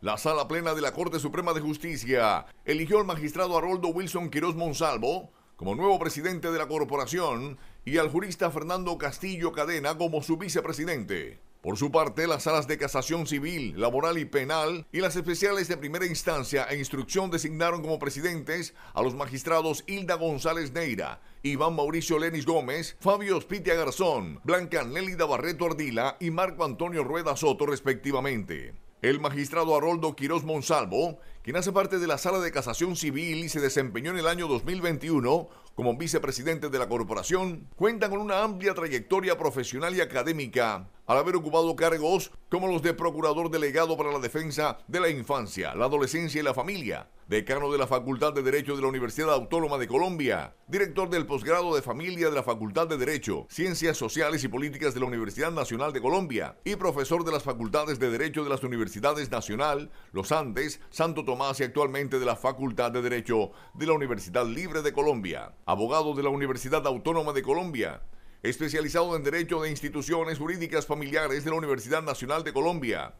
La sala plena de la Corte Suprema de Justicia eligió al magistrado Haroldo Wilson Quirós Monsalvo como nuevo presidente de la corporación y al jurista Fernando Castillo Cadena como su vicepresidente. Por su parte, las salas de casación civil, laboral y penal y las especiales de primera instancia e instrucción designaron como presidentes a los magistrados Hilda González Neira, Iván Mauricio Lenis Gómez, Fabio Spitia Garzón, Blanca Nélida Barreto Ardila y Marco Antonio Rueda Soto respectivamente. El magistrado Haroldo Quirós Monsalvo quien hace parte de la Sala de Casación Civil y se desempeñó en el año 2021 como vicepresidente de la corporación, cuenta con una amplia trayectoria profesional y académica, al haber ocupado cargos como los de Procurador Delegado para la Defensa de la Infancia, la Adolescencia y la Familia, decano de la Facultad de Derecho de la Universidad Autónoma de Colombia, director del posgrado de Familia de la Facultad de Derecho, Ciencias Sociales y Políticas de la Universidad Nacional de Colombia y profesor de las Facultades de Derecho de las Universidades Nacional, Los Andes, Santo Tomás, actualmente de la Facultad de Derecho de la Universidad Libre de Colombia, abogado de la Universidad Autónoma de Colombia, especializado en Derecho de Instituciones Jurídicas Familiares de la Universidad Nacional de Colombia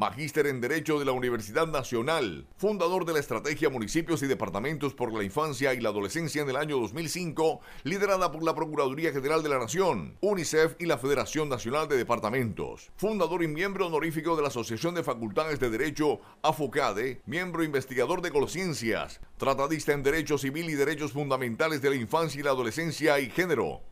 magíster en Derecho de la Universidad Nacional, fundador de la Estrategia Municipios y Departamentos por la Infancia y la Adolescencia en el año 2005, liderada por la Procuraduría General de la Nación, UNICEF y la Federación Nacional de Departamentos, fundador y miembro honorífico de la Asociación de Facultades de Derecho AFOCADE, miembro investigador de Colciencias, tratadista en Derecho Civil y Derechos Fundamentales de la Infancia y la Adolescencia y Género,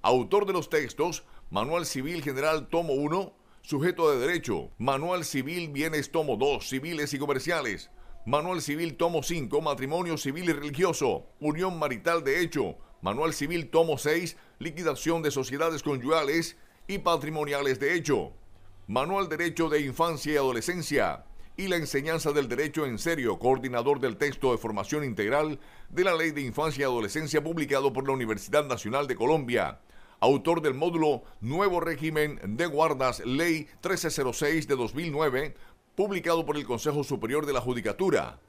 autor de los textos Manual Civil General Tomo 1, Sujeto de Derecho, Manual Civil Bienes Tomo 2, Civiles y Comerciales, Manual Civil Tomo 5, Matrimonio Civil y Religioso, Unión Marital de Hecho, Manual Civil Tomo 6, Liquidación de Sociedades Conyugales y Patrimoniales de Hecho, Manual Derecho de Infancia y Adolescencia, y la enseñanza del derecho en serio, coordinador del texto de formación integral de la Ley de Infancia y Adolescencia publicado por la Universidad Nacional de Colombia, autor del módulo Nuevo Régimen de Guardas, Ley 1306 de 2009, publicado por el Consejo Superior de la Judicatura,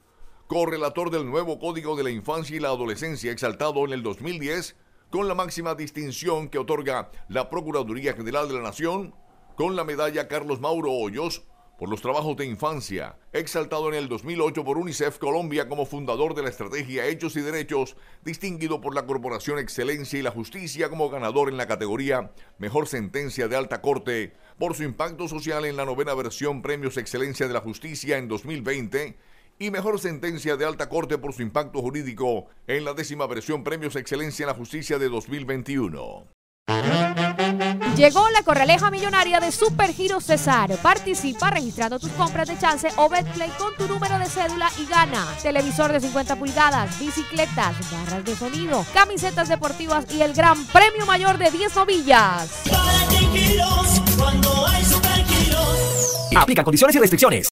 correlator del nuevo Código de la Infancia y la Adolescencia exaltado en el 2010, con la máxima distinción que otorga la Procuraduría General de la Nación, con la medalla Carlos Mauro Hoyos por los trabajos de infancia, exaltado en el 2008 por UNICEF Colombia como fundador de la estrategia Hechos y Derechos, distinguido por la Corporación Excelencia y la Justicia como ganador en la categoría Mejor Sentencia de Alta Corte, por su impacto social en la novena versión Premios Excelencia de la Justicia en 2020 y Mejor Sentencia de Alta Corte por su impacto jurídico en la décima versión Premios Excelencia en la Justicia de 2021. Llegó la correleja millonaria de Supergiros César. Participa registrando tus compras de chance o betplay con tu número de cédula y gana. Televisor de 50 pulgadas, bicicletas, barras de sonido, camisetas deportivas y el gran premio mayor de 10 novillas. Aplica condiciones y restricciones.